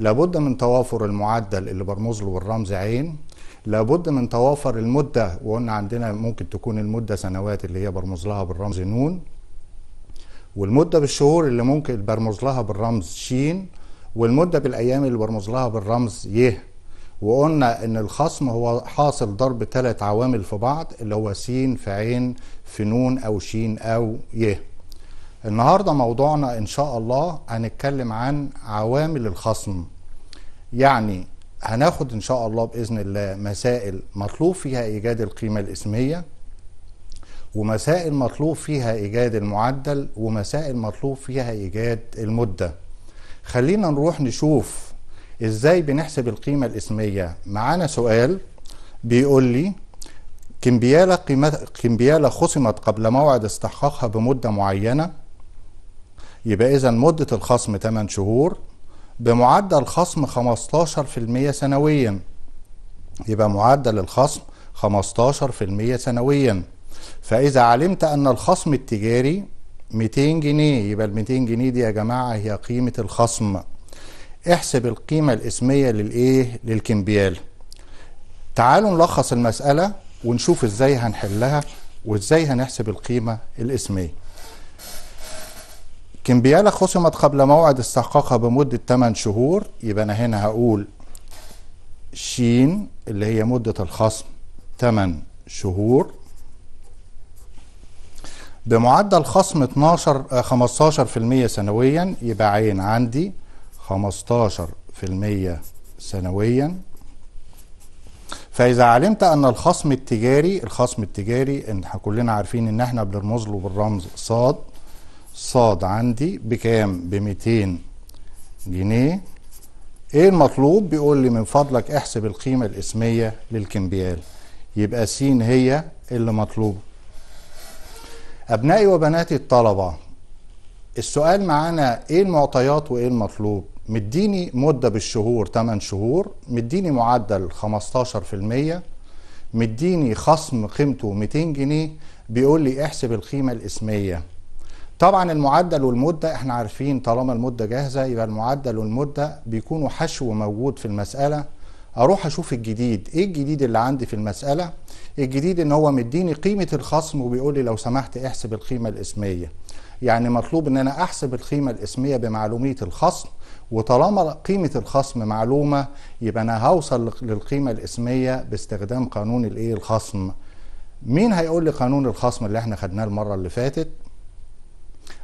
لابد من توافر المعدل اللي برمز له بالرمز عين لابد من توافر المدة وقلنا عندنا ممكن تكون المدة سنوات اللي هي برمز لها بالرمز نون والمدة بالشهور اللي ممكن برمز لها بالرمز شين والمدة بالأيام اللي برمز لها بالرمز ي وقلنا إن الخصم هو حاصل ضرب ثلاث عوامل في بعض اللي هو س في عين في نون أو شين أو ي النهارده موضوعنا ان شاء الله هنتكلم عن عوامل الخصم يعني هناخد ان شاء الله باذن الله مسائل مطلوب فيها ايجاد القيمه الاسميه ومسائل مطلوب فيها ايجاد المعدل ومسائل مطلوب فيها ايجاد المده خلينا نروح نشوف ازاي بنحسب القيمه الاسميه معانا سؤال بيقول لي كمبياله قيمه كمبياله خصمت قبل موعد استحقاقها بمده معينه يبقى إذا مدة الخصم 8 شهور بمعدل خصم 15% سنويا يبقى معدل الخصم 15% سنويا فإذا علمت أن الخصم التجاري 200 جنيه يبقى ال 200 جنيه دي يا جماعة هي قيمة الخصم احسب القيمة الاسمية للإيه؟ للكمبيال تعالوا نلخص المسألة ونشوف إزاي هنحلها وإزاي هنحسب القيمة الاسمية كمبياله خصمت قبل موعد استحقاقها بمده 8 شهور يبقى انا هنا هقول شين اللي هي مده الخصم 8 شهور بمعدل خصم 12 15% آه، سنويا يبقى عين عندي 15% سنويا فإذا علمت أن الخصم التجاري الخصم التجاري إن كلنا عارفين إن إحنا بنرمز له بالرمز صاد صاد عندي بكام ب 200 جنيه ايه المطلوب بيقول لي من فضلك احسب القيمه الاسميه للكمبيال يبقى س هي اللي مطلوب ابنائي وبناتي الطلبه السؤال معانا ايه المعطيات وايه المطلوب مديني مده بالشهور 8 شهور مديني معدل 15% مديني خصم قيمته 200 جنيه بيقول لي احسب القيمه الاسميه طبعا المعدل والمدة احنا عارفين طالما المدة جاهزة يبقى المعدل والمدة بيكونوا حشو موجود في المسألة اروح اشوف الجديد ايه الجديد اللي عندي في المسألة الجديد ان هو مديني قيمة الخصم وبيقول لي لو سمحت احسب القيمة الاسمية يعني مطلوب ان انا احسب القيمة الاسمية بمعلومية الخصم وطالما قيمة الخصم معلومة يبقى انا هوصل للقيمة الاسمية باستخدام قانون الايه الخصم مين هيقول لي قانون الخصم اللي احنا خدناه المرة اللي فاتت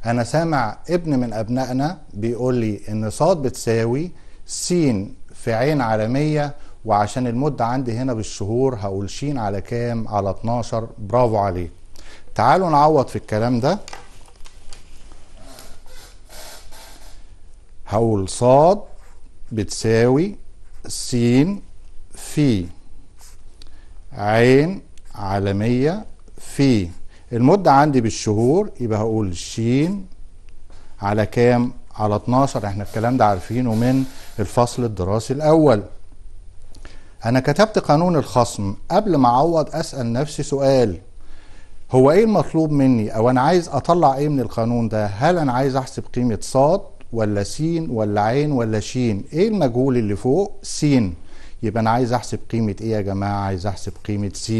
انا سامع ابن من ابنائنا بيقول لي ان صاد بتساوي س في عين عالميه وعشان المده عندي هنا بالشهور هقول ش على كام على 12 برافو عليه تعالوا نعوض في الكلام ده هقول صاد بتساوي س في عين عالمية في المدة عندي بالشهور يبقى هقول ش على كام على 12 احنا الكلام ده عارفينه من الفصل الدراسي الاول انا كتبت قانون الخصم قبل ما اعوض اسال نفسي سؤال هو ايه المطلوب مني او انا عايز اطلع ايه من القانون ده هل انا عايز احسب قيمه صاد ولا س ولا عين ولا ش ايه المجهول اللي فوق س يبقى انا عايز احسب قيمه ايه يا جماعه عايز احسب قيمه س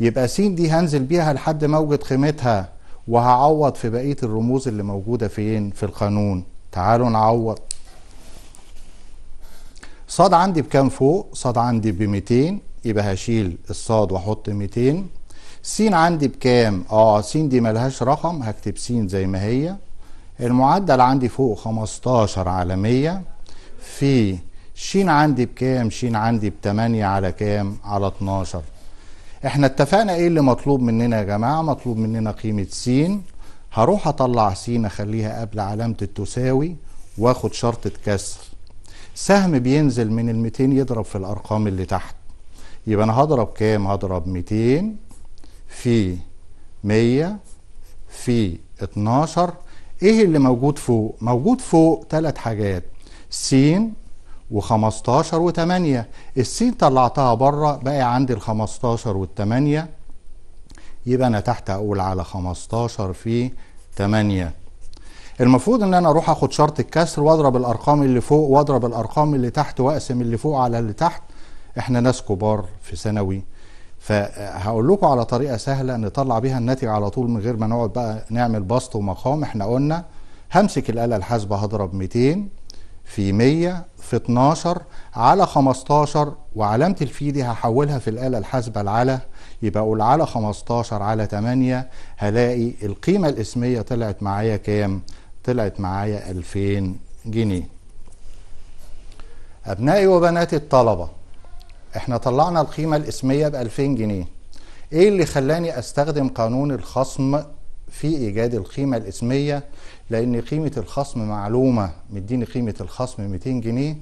يبقى س دي هنزل بيها لحد موجة قيمتها وهعوض في بقية الرموز اللي موجودة فين في القانون تعالوا نعوض صاد عندي بكام فوق صاد عندي ب 200 يبقى هشيل الصاد واحط 200 س عندي بكام اه س دي ملهاش رقم هكتب س زي ما هي المعدل عندي فوق 15 على 100 في ش عندي بكام ش عندي ب 8 على كام على 12 احنا اتفقنا ايه اللي مطلوب مننا يا جماعه مطلوب مننا قيمه س هروح اطلع س اخليها قبل علامه التساوي واخد شرطه كسر سهم بينزل من المتين 200 يضرب في الارقام اللي تحت يبقى انا هضرب كام هضرب 200 في 100 في 12 ايه اللي موجود فوق موجود فوق ثلاث حاجات س و15 و8 السين طلعتها بره بقى عندي ال15 وال8 يبقى انا تحت اقول على 15 في 8 المفروض ان انا اروح اخد شرط الكسر واضرب الارقام اللي فوق واضرب الارقام اللي تحت واقسم اللي فوق على اللي تحت احنا ناس كبار في ثانوي فهقول لكم على طريقه سهله نطلع بيها الناتج على طول من غير ما نقعد بقى نعمل بسط ومقام احنا قلنا همسك الاله الحاسبه هضرب 200 في 100 في 12 على 15 وعلامة الفي دي هحولها في الآلة الحاسبة لعلى يبقى أقول على 15 على 8 هلاقي القيمة الاسمية طلعت معايا كام؟ طلعت معايا 2000 جنيه. أبنائي وبناتي الطلبة احنا طلعنا القيمة الاسمية ب 2000 جنيه. إيه اللي خلاني أستخدم قانون الخصم في إيجاد القيمة الاسمية لان قيمه الخصم معلومه مديني قيمه الخصم 200 جنيه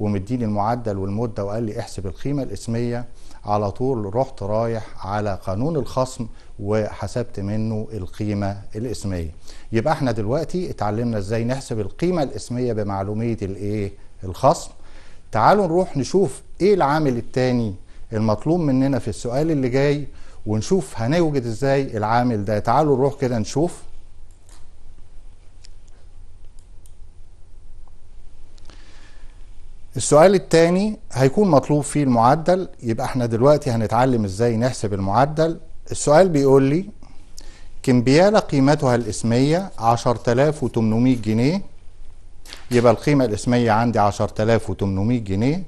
ومديني المعدل والمده وقال لي احسب القيمه الاسميه على طول رحت رايح على قانون الخصم وحسبت منه القيمه الاسميه يبقى احنا دلوقتي اتعلمنا ازاي نحسب القيمه الاسميه بمعلوميه الايه الخصم تعالوا نروح نشوف ايه العامل الثاني المطلوب مننا في السؤال اللي جاي ونشوف هنوجد ازاي العامل ده تعالوا نروح كده نشوف السؤال الثاني هيكون مطلوب فيه المعدل يبقى احنا دلوقتي هنتعلم ازاي نحسب المعدل السؤال بيقول لي كمبيالة قيمتها الاسمية 10800 جنيه يبقى القيمة الاسمية عندي 10800 جنيه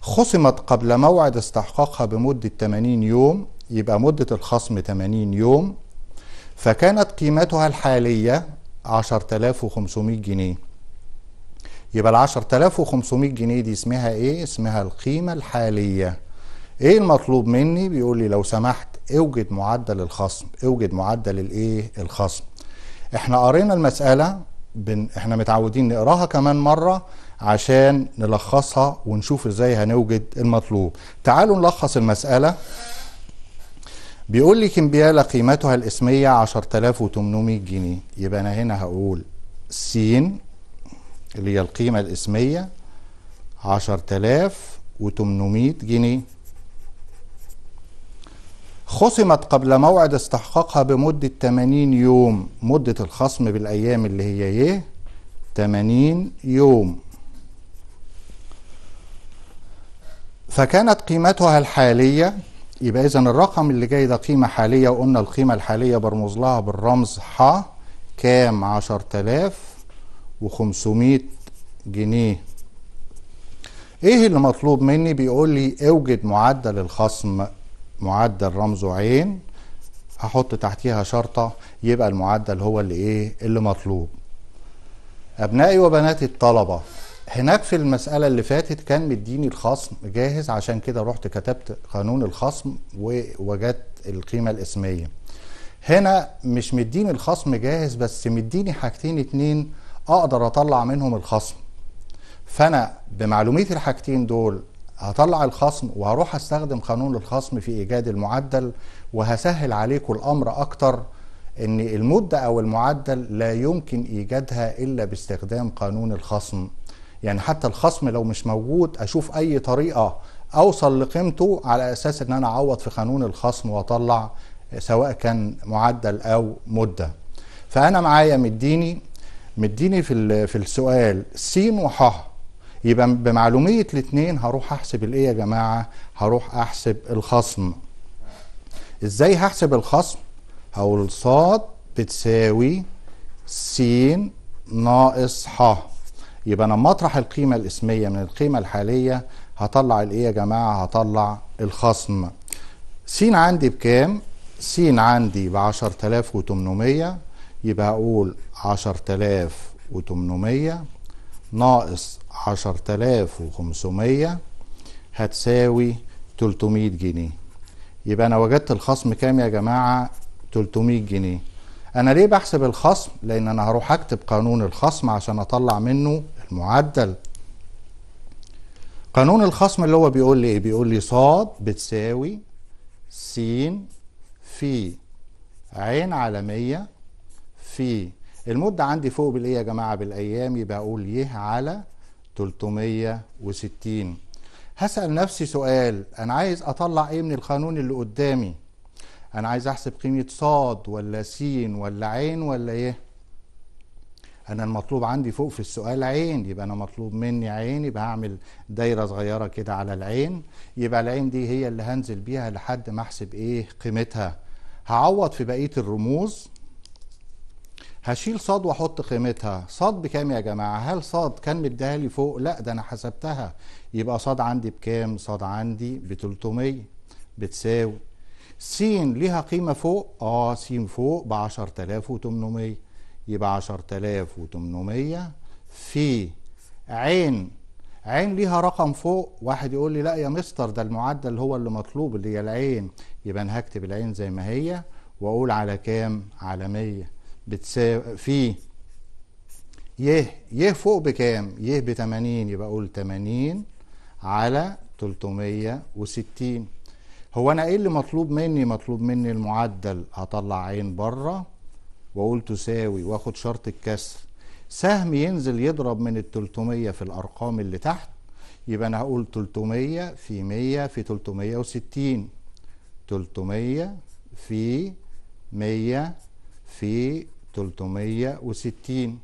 خصمت قبل موعد استحقاقها بمدة 80 يوم يبقى مدة الخصم 80 يوم فكانت قيمتها الحالية 10500 جنيه يبقى ال 10500 جنيه دي اسمها ايه؟ اسمها القيمة الحالية. ايه المطلوب مني؟ بيقول لي لو سمحت اوجد معدل الخصم، اوجد معدل الايه؟ الخصم. احنا قرينا المسألة بن... احنا متعودين نقراها كمان مرة عشان نلخصها ونشوف ازاي هنوجد المطلوب. تعالوا نلخص المسألة. بيقول لي كمبيالة قيمتها الاسمية 10800 جنيه، يبقى انا هنا هقول س اللي هي القيمة الاسمية عشر تلاف وتمنمائة جنيه خصمت قبل موعد استحقاقها بمدة 80 يوم مدة الخصم بالأيام اللي هي ايه 80 يوم فكانت قيمتها الحالية يبقى إذا الرقم اللي جاي ده قيمة حالية وقلنا القيمة الحالية برمز لها بالرمز ح كام عشر تلاف وخمسمائة جنيه ايه اللي مطلوب مني بيقول لي اوجد معدل الخصم معدل رمزه عين هحط تحتيها شرطة يبقى المعدل هو اللي ايه اللي مطلوب ابنائي وبناتي الطلبة هناك في المسألة اللي فاتت كان مديني الخصم جاهز عشان كده رحت كتبت قانون الخصم ووجدت القيمة الاسمية هنا مش مديني الخصم جاهز بس مديني حاجتين اتنين اقدر اطلع منهم الخصم فانا بمعلومية الحاجتين دول هطلع الخصم وهروح استخدم قانون الخصم في ايجاد المعدل وهسهل عليكم الامر اكتر ان المده او المعدل لا يمكن ايجادها الا باستخدام قانون الخصم يعني حتى الخصم لو مش موجود اشوف اي طريقه اوصل لقيمته على اساس ان انا اعوض في قانون الخصم واطلع سواء كان معدل او مده فانا معايا مديني مديني في في السؤال س وح يبقى بمعلوميه الاثنين هروح احسب الايه يا جماعه هروح احسب الخصم ازاي هحسب الخصم هقول ص بتساوي س ناقص ح يبقى انا مطرح القيمه الاسميه من القيمه الحاليه هطلع الايه يا جماعه هطلع الخصم س عندي بكام س عندي ب 10800 يبقى اقول عشر تلاف وتمنمية ناقص عشر تلاف وخمسمية هتساوي تلتمية جنيه يبقى انا وجدت الخصم كام يا جماعة تلتمية جنيه انا ليه بحسب الخصم لان انا هروح اكتب قانون الخصم عشان اطلع منه المعدل قانون الخصم اللي هو بيقول لي ايه بيقول لي صاد بتساوي س في عين على مية في المدة عندي فوق بالايه يا جماعة بالايام يبقى اقول ي على 360 هسأل نفسي سؤال انا عايز اطلع ايه من القانون اللي قدامي انا عايز احسب قيمة صاد ولا س ولا عين ولا ايه انا المطلوب عندي فوق في السؤال عين يبقى انا مطلوب مني عين يبقى هعمل دايره صغيره كده على العين يبقى العين دي هي اللي هنزل بيها لحد ما احسب ايه قيمتها هعوض في بقيه الرموز هشيل صاد واحط قيمتها صاد بكام يا جماعه هل صاد كان مديها لي فوق لا ده انا حسبتها يبقى صاد عندي بكام صاد عندي ب 300 بتساوي س ليها قيمه فوق اه س فوق ب 10800 يبقى 10800 في عين عين ليها رقم فوق واحد يقول لي لا يا مستر ده المعدل هو اللي مطلوب اللي هي العين يبقى انا هكتب العين زي ما هي واقول على كام على 100 بتساوي في ي ي فوق بكام ي ب 80 يبقى اقول 80 على 360 هو انا ايه اللي مطلوب مني مطلوب مني المعدل هطلع عين بره واقول تساوي واخد شرط الكسر سهم ينزل يضرب من ال 300 في الارقام اللي تحت يبقى انا هقول 300 في 100 في 360 300 في 100 في 360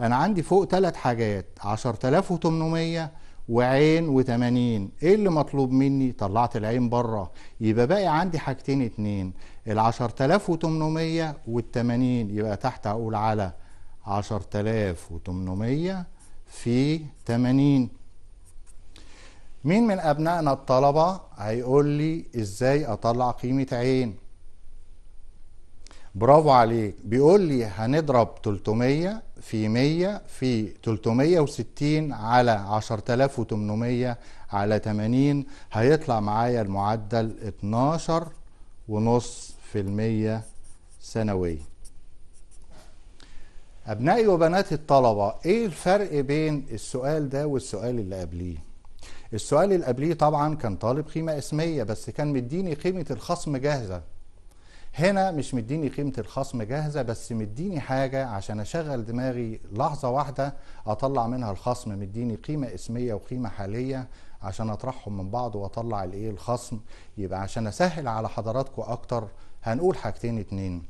انا عندي فوق ثلاث حاجات 10800 وعين و80 ايه اللي مطلوب مني طلعت العين بره يبقى باقي عندي حاجتين اتنين ال 10800 وال80 يبقى تحت هقول على 10800 في 80 مين من ابنائنا الطلبة هيقول لي ازاي اطلع قيمة عين برافو عليك بيقول لي هنضرب 300 في 100 في 360 على 10800 على 80 هيطلع معايا المعدل 12.5% سنويا أبنائي وبناتي الطلبة إيه الفرق بين السؤال ده والسؤال اللي قبليه السؤال اللي قبليه طبعا كان طالب قيمة اسمية بس كان مديني قيمة الخصم جاهزة هنا مش مديني قيمة الخصم جاهزة بس مديني حاجة عشان أشغل دماغي لحظة واحدة أطلع منها الخصم مديني قيمة اسمية وقيمة حالية عشان أطرحهم من بعض وأطلع الإيه الخصم يبقى عشان أسهل على حضراتكم أكتر هنقول حاجتين اتنين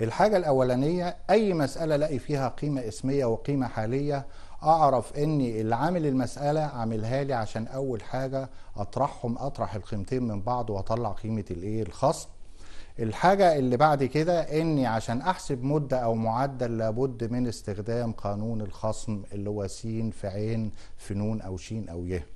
الحاجة الأولانية أي مسألة ألاقي فيها قيمة اسمية وقيمة حالية أعرف إن اللي عامل المسألة عاملها لي عشان أول حاجة أطرحهم أطرح القيمتين من بعض وأطلع قيمة الإيه الخصم الحاجة اللي بعد كده اني عشان احسب مدة او معدل لابد من استخدام قانون الخصم اللي هو س في عين في نون او شين او يه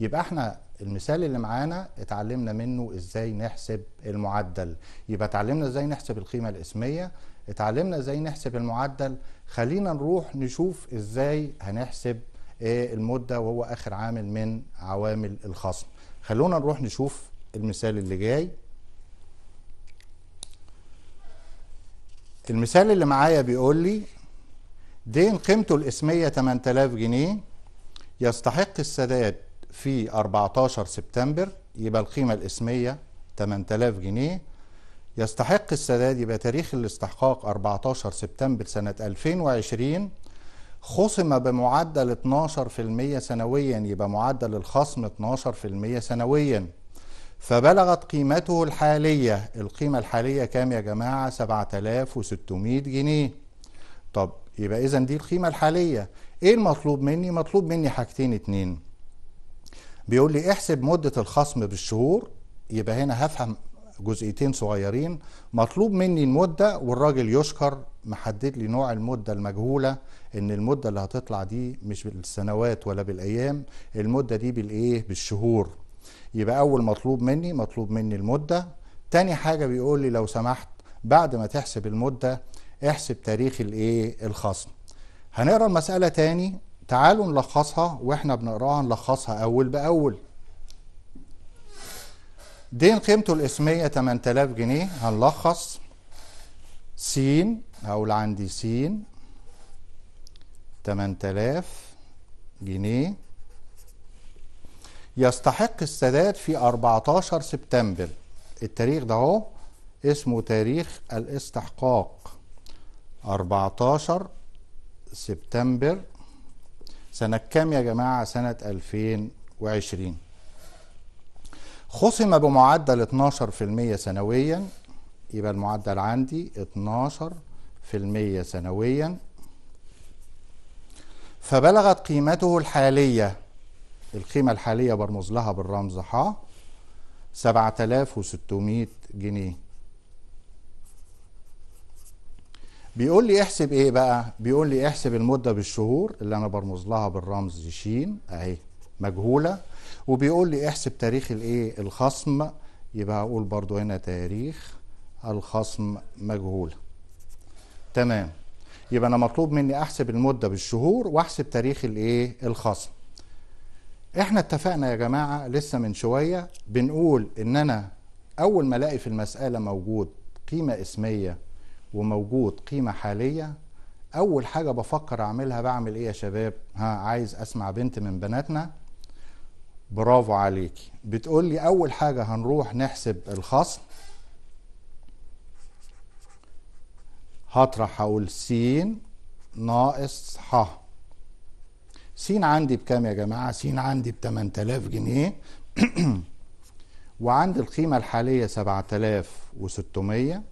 يبقى احنا المثال اللي معانا اتعلمنا منه ازاي نحسب المعدل يبقى اتعلمنا ازاي نحسب القيمة الاسمية اتعلمنا ازاي نحسب المعدل خلينا نروح نشوف ازاي هنحسب آه، المدة وهو اخر عامل من عوامل الخصم خلونا نروح نشوف المثال اللي جاي المثال اللي معايا بيقول لي دين قيمته الاسمية 8000 جنيه يستحق السداد في 14 سبتمبر يبقى القيمة الاسمية 8000 جنيه يستحق السداد يبقى تاريخ الاستحقاق 14 سبتمبر سنة 2020 خصم بمعدل 12% سنويا يبقى معدل الخصم 12% سنويا فبلغت قيمته الحالية القيمة الحالية كام يا جماعة 7600 جنيه طب يبقى إذا دي القيمة الحالية إيه المطلوب مني مطلوب مني حاجتين اتنين بيقول لي احسب مدة الخصم بالشهور يبقى هنا هفهم جزئيتين صغيرين مطلوب مني المدة والراجل يشكر محدد لي نوع المدة المجهولة ان المدة اللي هتطلع دي مش بالسنوات ولا بالايام المدة دي بالايه بالشهور يبقى اول مطلوب مني مطلوب مني المده تاني حاجه بيقول لي لو سمحت بعد ما تحسب المده احسب تاريخ الايه الخصم هنقرا المساله تاني تعالوا نلخصها واحنا بنقراها نلخصها اول باول دين قيمته الاسميه 8000 جنيه هنلخص س هقول عندي س 8000 جنيه يستحق السداد في 14 سبتمبر التاريخ ده اهو اسمه تاريخ الاستحقاق 14 سبتمبر سنة كام يا جماعة سنة 2020 خصم بمعدل 12% سنويا يبقى المعدل عندي 12% سنويا فبلغت قيمته الحالية القيمة الحالية برمز لها بالرمز ح 7600 جنيه بيقول لي احسب ايه بقى بيقول لي احسب المدة بالشهور اللي انا برمز لها بالرمز ش اهي مجهولة وبيقول لي احسب تاريخ الايه الخصم يبقى هقول برضو هنا تاريخ الخصم مجهولة تمام يبقى انا مطلوب مني احسب المدة بالشهور واحسب تاريخ الايه الخصم احنا اتفقنا يا جماعه لسه من شويه بنقول ان انا اول ما الاقي في المساله موجود قيمه اسميه وموجود قيمه حاليه اول حاجه بفكر اعملها بعمل ايه يا شباب ها عايز اسمع بنت من بناتنا برافو عليكي بتقول لي اول حاجه هنروح نحسب الخصم هطرح هقول س ناقص ح س عندي بكام يا جماعة س عندي ب 8000 جنيه وعندي القيمة الحالية 7600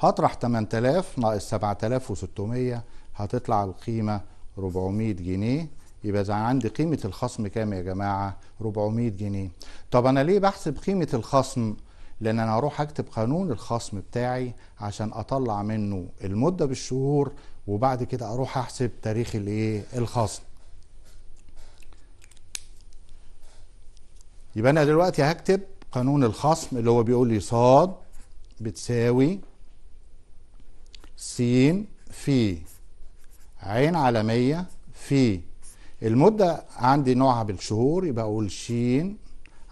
هطرح 8000 ناقص 7600 هتطلع القيمة 400 جنيه يبقى إذا عندي قيمة الخصم كام يا جماعة 400 جنيه طب أنا ليه بحسب قيمة الخصم لان انا هروح اكتب قانون الخصم بتاعي عشان اطلع منه المده بالشهور وبعد كده اروح احسب تاريخ الايه الخصم يبقى انا دلوقتي هكتب قانون الخصم اللي هو بيقول لي صاد بتساوي س في عين مية في المدة عندي نوعها بالشهور يبقى أقول ش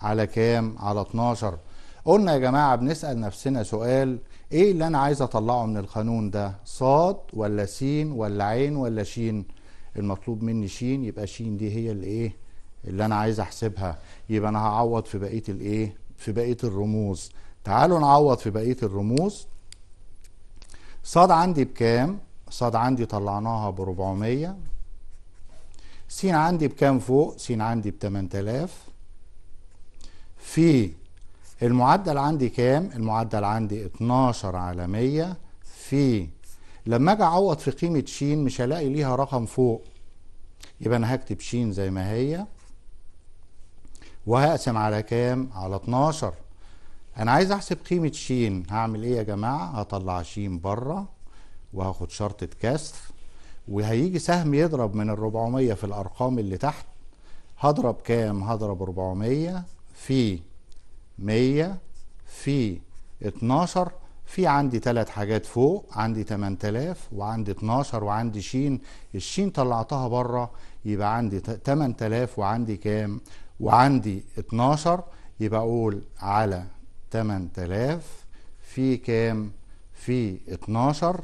على كام على 12 قلنا يا جماعة بنسأل نفسنا سؤال ايه اللي انا عايز اطلعه من القانون ده صاد ولا سين ولا عين ولا شين المطلوب مني شين يبقى شين دي هي اللي ايه اللي انا عايز احسبها يبقى انا هعوض في بقية الايه في بقية الرموز تعالوا نعوض في بقية الرموز صاد عندي بكام صاد عندي طلعناها ب 400 سين عندي بكام فوق سين عندي ب 8000 في المعدل عندي كام المعدل عندي 12 على 100 في لما اجي اعوض في قيمه ش مش هلاقي ليها رقم فوق يبقى انا هكتب ش زي ما هي وهقسم على كام على 12 انا عايز احسب قيمه ش هعمل ايه يا جماعه هطلع ش بره وهاخد شرطه كسر وهيجي سهم يضرب من ال 400 في الارقام اللي تحت هضرب كام هضرب 400 في 100 في 12 في عندي ثلاث حاجات فوق عندي 8000 وعندي 12 وعندي شين الشين طلعتها بره يبقى عندي 8000 وعندي كام وعندي 12 يبقى اقول على 8000 في كام في 12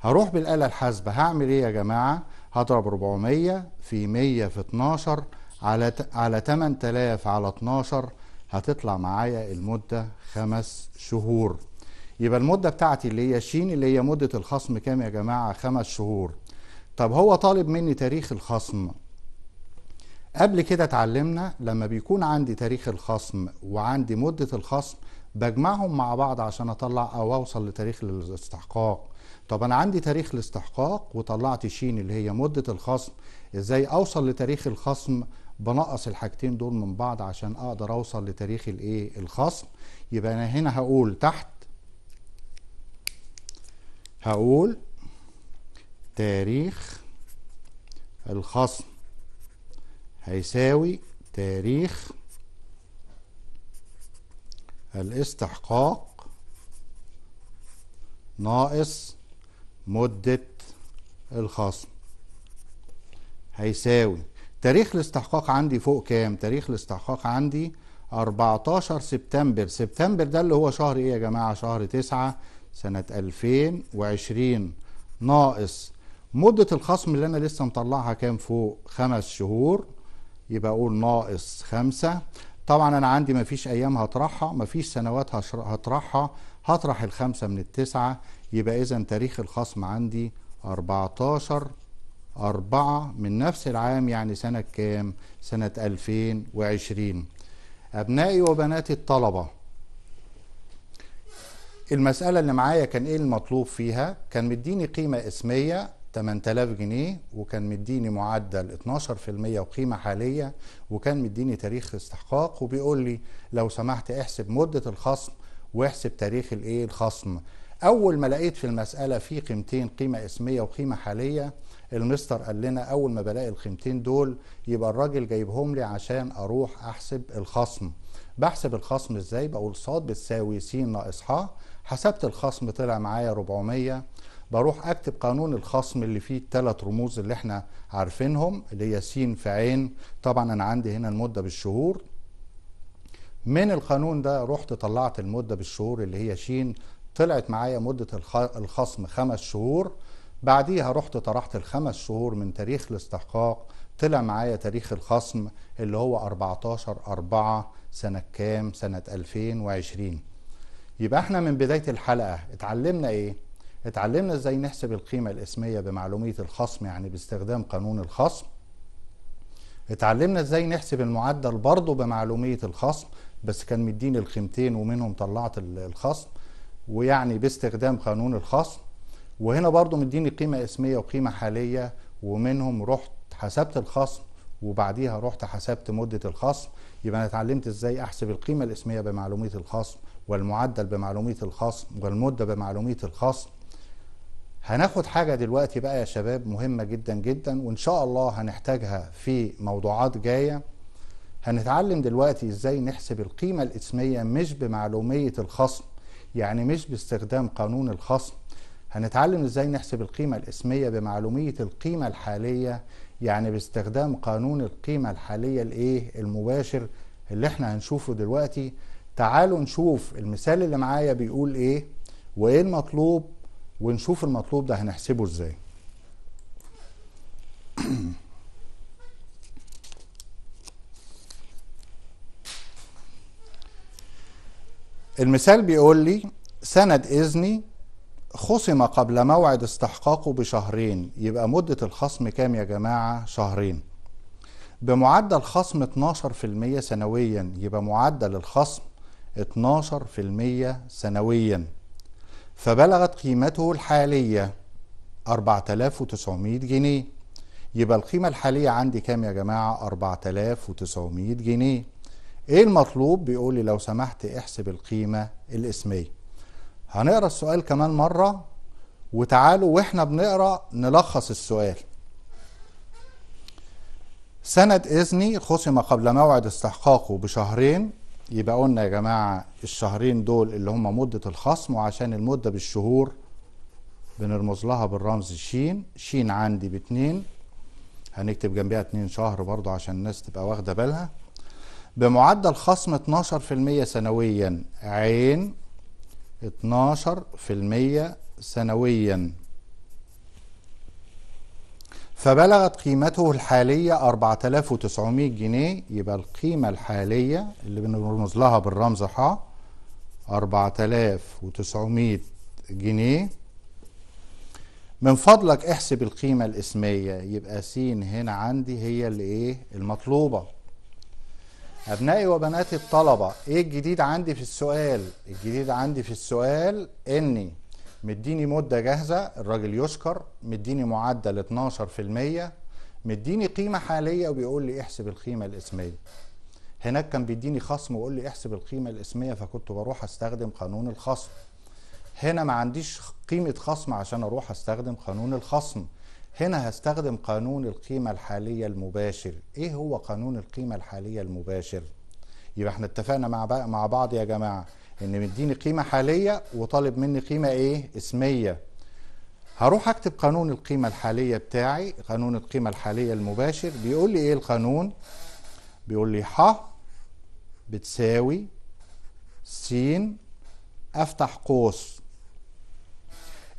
هروح بالآلة الحاسبة هعمل ايه يا جماعة هضرب 400 في 100 في 12 على على 8000 على 12 هتطلع معايا المدة خمس شهور يبقى المدة بتاعتي اللي هي شين اللي هي مدة الخصم كام يا جماعة خمس شهور طب هو طالب مني تاريخ الخصم قبل كده اتعلمنا لما بيكون عندي تاريخ الخصم وعندي مدة الخصم بجمعهم مع بعض عشان اطلع او اوصل لتاريخ الاستحقاق طب انا عندي تاريخ الاستحقاق وطلعت شين اللي هي مدة الخصم ازاي اوصل لتاريخ الخصم بنقص الحاجتين دول من بعض عشان اقدر اوصل لتاريخ الايه الخصم يبقى انا هنا هقول تحت هقول تاريخ الخصم هيساوي تاريخ الاستحقاق ناقص مدة الخصم هيساوي تاريخ الاستحقاق عندي فوق كام تاريخ الاستحقاق عندي 14 سبتمبر سبتمبر ده اللي هو شهر ايه يا جماعه شهر 9 سنه 2020 ناقص مده الخصم اللي انا لسه مطلعها كام فوق خمس شهور يبقى اقول ناقص خمسة طبعا انا عندي مفيش ايام هطرحها مفيش سنوات هطرحها هطرح الخمسة من التسعة يبقى اذا تاريخ الخصم عندي 14 أربعة من نفس العام يعني سنة كام؟ سنة 2020 أبنائي وبناتي الطلبة المسألة اللي معايا كان إيه المطلوب فيها؟ كان مديني قيمة اسمية 8000 جنيه وكان مديني معدل 12% وقيمة حالية وكان مديني تاريخ استحقاق وبيقول لي لو سمحت احسب مدة الخصم واحسب تاريخ الايه الخصم اول ما لقيت في المسألة في قيمتين قيمة اسمية وقيمة حالية المستر قال لنا اول ما بلاقي الخيمتين دول يبقى الراجل جايبهم لي عشان اروح احسب الخصم بحسب الخصم ازاي بقول ص بتساوي س ناقص ح حسبت الخصم طلع معايا 400 بروح اكتب قانون الخصم اللي فيه الثلاث رموز اللي احنا عارفينهم اللي هي س في عين طبعا انا عندي هنا المده بالشهور من القانون ده رحت طلعت المده بالشهور اللي هي ش طلعت معايا مده الخصم خمس شهور بعديها رحت طرحت الخمس شهور من تاريخ الاستحقاق طلع معايا تاريخ الخصم اللي هو 14 4 سنة كام سنة 2020 يبقى احنا من بداية الحلقة اتعلمنا ايه اتعلمنا ازاي نحسب القيمة الاسمية بمعلومية الخصم يعني باستخدام قانون الخصم اتعلمنا ازاي نحسب المعدل برضه بمعلومية الخصم بس كان مديني القيمتين ومنهم طلعت الخصم ويعني باستخدام قانون الخصم وهنا برضو مديني قيمة اسمية وقيمة حالية ومنهم رحت حسبت الخصم وبعديها رحت حسبت مدة الخصم يبقى أنا اتعلمت إزاي أحسب القيمة الاسمية بمعلومية الخصم والمعدل بمعلومية الخصم والمدة بمعلومية الخصم هناخد حاجة دلوقتي بقى يا شباب مهمة جدا جدا وإن شاء الله هنحتاجها في موضوعات جاية هنتعلم دلوقتي إزاي نحسب القيمة الاسمية مش بمعلومية الخصم يعني مش باستخدام قانون الخصم هنتعلم ازاي نحسب القيمة الاسمية بمعلومية القيمة الحالية يعني باستخدام قانون القيمة الحالية الايه المباشر اللي احنا هنشوفه دلوقتي تعالوا نشوف المثال اللي معايا بيقول ايه وايه المطلوب ونشوف المطلوب ده هنحسبه ازاي المثال بيقول لي سند إذني خصم قبل موعد استحقاقه بشهرين يبقى مدة الخصم كام يا جماعة شهرين بمعدل خصم 12% سنويا يبقى معدل الخصم 12% سنويا فبلغت قيمته الحالية 4900 جنيه يبقى القيمة الحالية عندي كام يا جماعة 4900 جنيه ايه المطلوب بيقولي لو سمحت احسب القيمة الاسمية هنقرا السؤال كمان مره وتعالوا واحنا بنقرا نلخص السؤال سند إذني خصم قبل موعد استحقاقه بشهرين يبقى قلنا يا جماعة الشهرين دول اللي هم مدة الخصم وعشان المدة بالشهور بنرمز لها بالرمز شين شين عندي باتنين هنكتب جنبها اتنين شهر برضو عشان الناس تبقى واخدة بالها بمعدل خصم 12% سنويا عين اتناشر في المية سنويا فبلغت قيمته الحالية 4900 جنيه يبقى القيمة الحالية اللي بنرمز لها بالرمز ح 4900 جنيه من فضلك احسب القيمة الاسمية يبقى س هنا عندي هي اللي ايه المطلوبة أبنائي وبناتي الطلبة إيه الجديد عندي في السؤال؟ الجديد عندي في السؤال إني مديني مدة جاهزة الراجل يشكر مديني معدل 12% مديني قيمة حالية وبيقول لي احسب القيمة الاسمية هناك كان بيديني خصم ويقول لي احسب القيمة الاسمية فكنت بروح استخدم قانون الخصم هنا ما عنديش قيمة خصم عشان اروح استخدم قانون الخصم هنا هستخدم قانون القيمة الحالية المباشر ايه هو قانون القيمة الحالية المباشر يبقى احنا اتفقنا مع مع بعض يا جماعة ان مديني قيمة حالية وطالب مني قيمة ايه اسمية هروح اكتب قانون القيمة الحالية بتاعي قانون القيمة الحالية المباشر بيقول لي ايه القانون بيقول لي ح بتساوي س افتح قوس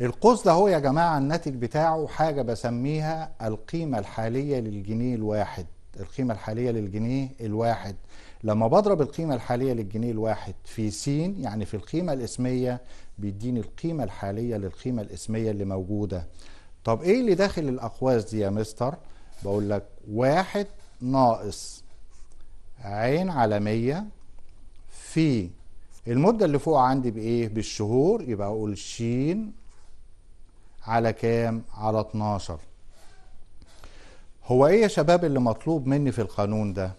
القوس ده هو يا جماعة الناتج بتاعه حاجة بسميها القيمة الحالية للجنيه الواحد القيمة الحالية للجنيه الواحد لما بضرب القيمة الحالية للجنيه الواحد في س يعني في القيمة الاسمية بيديني القيمة الحالية للقيمة الاسمية اللي موجودة طب ايه اللي داخل الاقواس دي يا مستر بقول لك واحد ناقص عين على مية في المدة اللي فوق عندي بايه بالشهور يبقى اقول شين على كام على 12 هو ايه يا شباب اللي مطلوب مني في القانون ده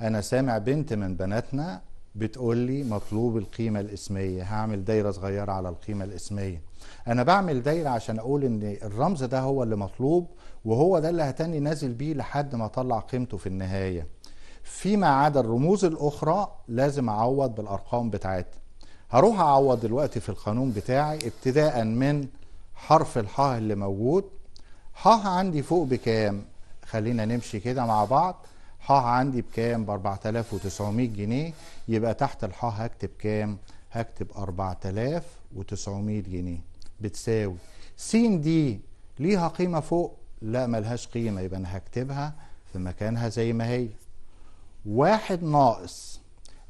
انا سامع بنت من بناتنا بتقول لي مطلوب القيمة الاسمية هعمل دايرة صغيرة على القيمة الاسمية انا بعمل دايرة عشان اقول ان الرمز ده هو اللي مطلوب وهو ده اللي هتاني نازل بيه لحد ما اطلع قيمته في النهاية فيما عدا الرموز الاخرى لازم اعوض بالارقام بتاعتها هروح اعوض دلوقتي في القانون بتاعي ابتداء من حرف الحاء اللي موجود حاء عندي فوق بكام خلينا نمشي كده مع بعض حاء عندي بكام ب 4900 جنيه يبقى تحت الحاء هكتب كام هكتب 4900 جنيه بتساوي س دي ليها قيمه فوق لا ملهاش قيمه يبقى انا هكتبها في مكانها زي ما هي واحد ناقص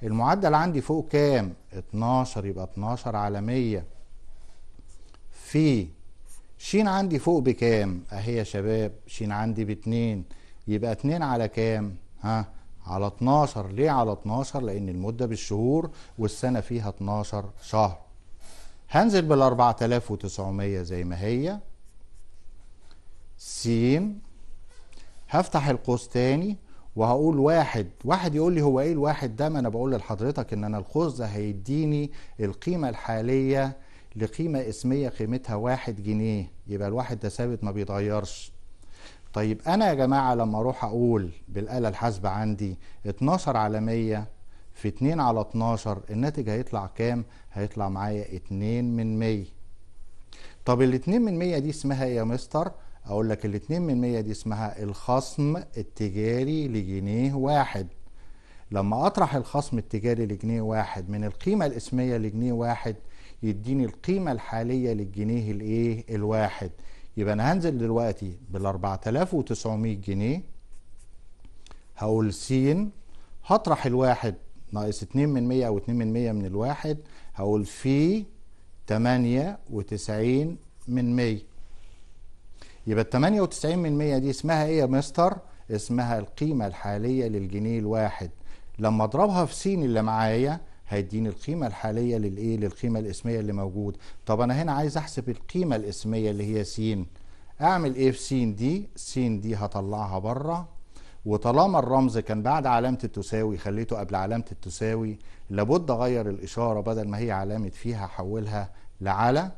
المعدل عندي فوق كام 12 يبقى 12 على 100 في ش عندي فوق بكام اهي يا شباب ش عندي باتنين يبقى اتنين على كام ها على 12 ليه على 12 لان المده بالشهور والسنه فيها 12 شهر هنزل بال 4900 زي ما هي س هفتح القوس تاني وهقول واحد واحد يقول لي هو ايه الواحد ده ما انا بقول لحضرتك ان انا القوس ده هيديني القيمه الحاليه لقيمة اسمية قيمتها واحد جنيه يبقى الواحد ده ثابت ما بيتغيرش طيب أنا يا جماعة لما أروح أقول بالآلة الحاسبة عندي 12 على 100 في 2 على 12 الناتج هيطلع كام؟ هيطلع معايا 2 من 100 طب ال 2 من 100 دي اسمها ايه يا مستر؟ أقول لك ال 2 من 100 دي اسمها الخصم التجاري لجنيه واحد لما أطرح الخصم التجاري لجنيه واحد من القيمة الاسمية لجنيه واحد يديني القيمة الحالية للجنيه الايه الواحد يبقى انا هنزل دلوقتي بال 4900 جنيه هقول س هطرح الواحد ناقص 2 من 100 او 2 من 100 من الواحد هقول في 98 من 100 يبقى ال 98 من 100 دي اسمها ايه يا مستر؟ اسمها القيمة الحالية للجنيه الواحد لما اضربها في س اللي معايا هيديني القيمه الحاليه للايه للقيمه الاسميه اللي موجود طب انا هنا عايز احسب القيمه الاسميه اللي هي س اعمل ايه في س دي س دي هطلعها بره وطالما الرمز كان بعد علامة التساوي خليته قبل علامة التساوي لابد أغير الإشارة بدل ما هي علامة فيها أحولها لعلى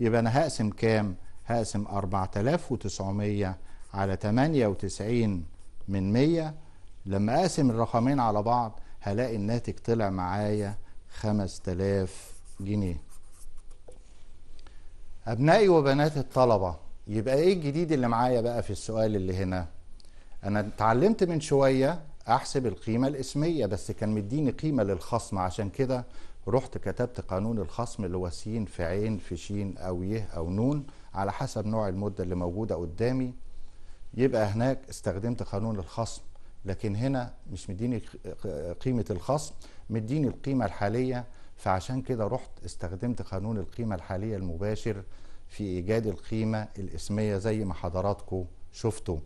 يبقى أنا هقسم كام؟ هقسم 4900 على 98 من 100 لما أقسم الرقمين على بعض هلاقي الناتج طلع معايا 5000 جنيه أبنائي وبنات الطلبة يبقى إيه الجديد اللي معايا بقى في السؤال اللي هنا أنا اتعلمت من شوية أحسب القيمة الإسمية بس كان مديني قيمة للخصم عشان كده رحت كتبت قانون الخصم اللي هو س في ع في ش أو ي أو ن على حسب نوع المدة اللي موجودة قدامي يبقى هناك استخدمت قانون الخصم لكن هنا مش مديني قيمه الخصم مديني القيمه الحاليه فعشان كده رحت استخدمت قانون القيمه الحاليه المباشر في ايجاد القيمه الاسميه زي ما حضراتكم شفتوا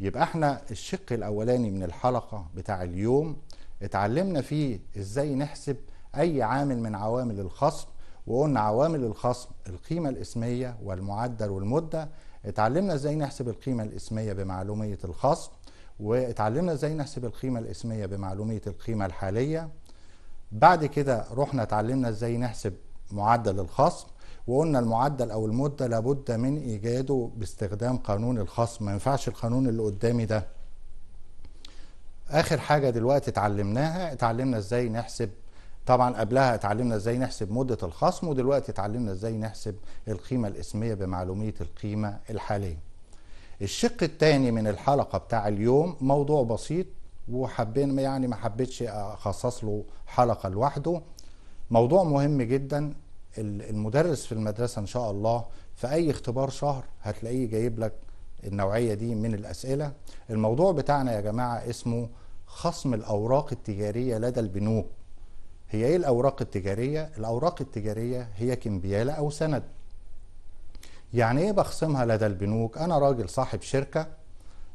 يبقى احنا الشق الاولاني من الحلقه بتاع اليوم اتعلمنا فيه ازاي نحسب اي عامل من عوامل الخصم وقلنا عوامل الخصم القيمه الاسميه والمعدل والمده اتعلمنا ازاي نحسب القيمه الاسميه بمعلوميه الخصم واتعلمنا ازاي نحسب القيمة الاسمية بمعلومية القيمة الحالية بعد كده رحنا اتعلمنا ازاي نحسب معدل الخصم وقلنا المعدل او المدة لابد من ايجاده باستخدام قانون الخصم ما ينفعش القانون اللي قدامي ده اخر حاجة دلوقتي اتعلمناها اتعلمنا ازاي نحسب طبعا قبلها اتعلمنا ازاي نحسب مدة الخصم ودلوقتي اتعلمنا ازاي نحسب القيمة الاسمية بمعلومية القيمة الحالية الشق الثاني من الحلقه بتاع اليوم موضوع بسيط وحابين يعني ما حبيتش اخصص له حلقه لوحده موضوع مهم جدا المدرس في المدرسه ان شاء الله في اي اختبار شهر هتلاقيه جايب لك النوعيه دي من الاسئله الموضوع بتاعنا يا جماعه اسمه خصم الاوراق التجاريه لدى البنوك هي ايه الاوراق التجاريه الاوراق التجاريه هي كمبياله او سند يعني ايه بخصمها لدى البنوك انا راجل صاحب شركه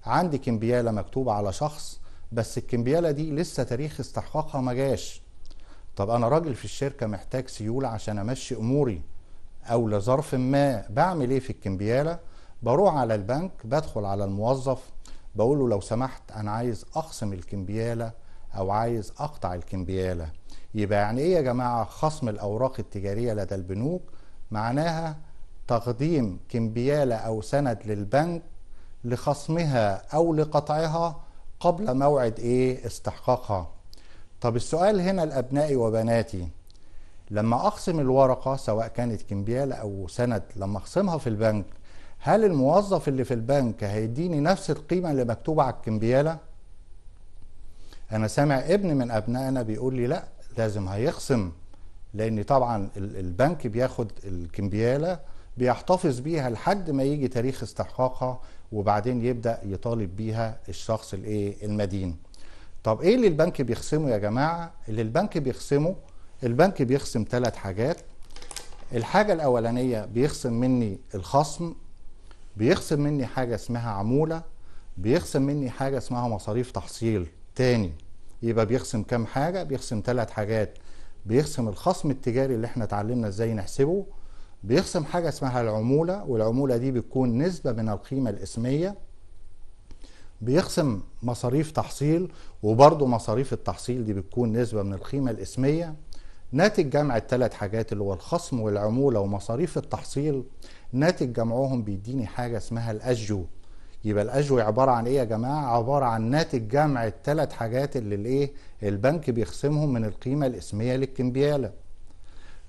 عندي كمبياله مكتوبه على شخص بس الكمبياله دي لسه تاريخ استحقاقها ما جاش طب انا راجل في الشركه محتاج سيوله عشان امشي اموري او لظرف ما بعمل ايه في الكمبياله بروح على البنك بدخل على الموظف بقول له لو سمحت انا عايز اخصم الكمبياله او عايز اقطع الكمبياله يبقى يعني ايه يا جماعه خصم الاوراق التجاريه لدى البنوك معناها تقديم كمبيالة أو سند للبنك لخصمها أو لقطعها قبل موعد إيه استحقاقها طب السؤال هنا لأبنائي وبناتي لما أخصم الورقة سواء كانت كمبيالة أو سند لما أخصمها في البنك هل الموظف اللي في البنك هيديني نفس القيمة اللي مكتوبة على الكمبيالة؟ أنا سامع ابن من أبنائنا بيقول لي لأ لازم هيخصم لأن طبعا البنك بياخد الكمبيالة بيحتفظ بيها لحد ما يجي تاريخ استحقاقها وبعدين يبدا يطالب بيها الشخص الايه المدين طب ايه اللي البنك بيخصمه يا جماعه اللي البنك بيخصمه البنك بيخصم ثلاث حاجات الحاجه الاولانيه بيخصم مني الخصم بيخصم مني حاجه اسمها عموله بيخصم مني حاجه اسمها مصاريف تحصيل تاني يبقى بيخصم كام حاجه بيخصم ثلاث حاجات بيخصم الخصم التجاري اللي احنا اتعلمنا ازاي نحسبه بيخصم حاجة اسمها العمولة والعمولة دي بتكون نسبة من القيمة الاسمية بيخصم مصاريف تحصيل وبرضه مصاريف التحصيل دي بتكون نسبة من القيمة الاسمية ناتج جمع الثلاث حاجات اللي هو الخصم والعمولة ومصاريف التحصيل ناتج جمعهم بيديني حاجة اسمها الأجو يبقى الأجو عبارة عن إيه يا جماعة؟ عبارة عن ناتج جمع الثلاث حاجات اللي الإيه؟ البنك بيخصمهم من القيمة الإسمية للكمبيالة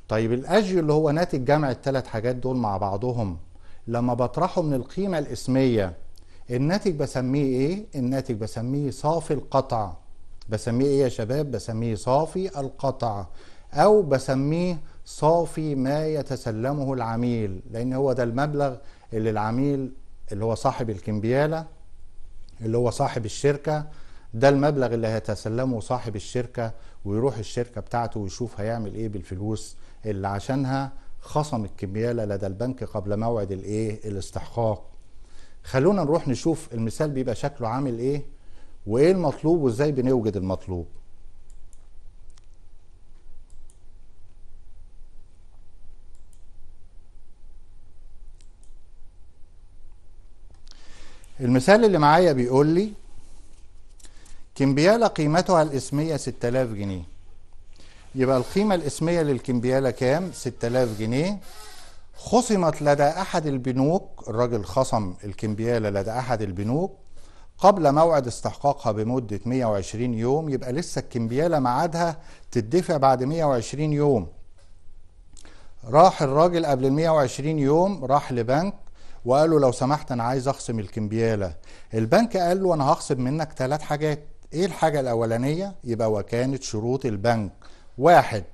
طيب الاجيو اللي هو ناتج جمع الثلاث حاجات دول مع بعضهم لما بطرحه من القيمه الاسميه الناتج بسميه ايه الناتج بسميه صافي القطع بسميه ايه يا شباب بسميه صافي القطع او بسميه صافي ما يتسلمه العميل لان هو ده المبلغ اللي العميل اللي هو صاحب الكمبياله اللي هو صاحب الشركه ده المبلغ اللي هيتسلمه صاحب الشركه ويروح الشركه بتاعته ويشوف هيعمل ايه بالفلوس اللي عشانها خصم الكمياله لدى البنك قبل موعد الايه الاستحقاق خلونا نروح نشوف المثال بيبقى شكله عامل ايه وايه المطلوب وازاي بنوجد المطلوب المثال اللي معايا بيقول لي كمبيالة قيمتها الاسمية 6000 جنيه يبقى القيمة الاسمية للكمبيالة كام 6000 جنيه خصمت لدى أحد البنوك الراجل خصم الكمبيالة لدى أحد البنوك قبل موعد استحقاقها بمدة 120 يوم يبقى لسه الكمبيالة ميعادها تدفع بعد 120 يوم راح الراجل قبل ال 120 يوم راح لبنك وقال له لو سمحت انا عايز اخصم الكمبياله البنك قال له انا هخصم منك ثلاث حاجات ايه الحاجه الاولانيه يبقى وكانت شروط البنك واحد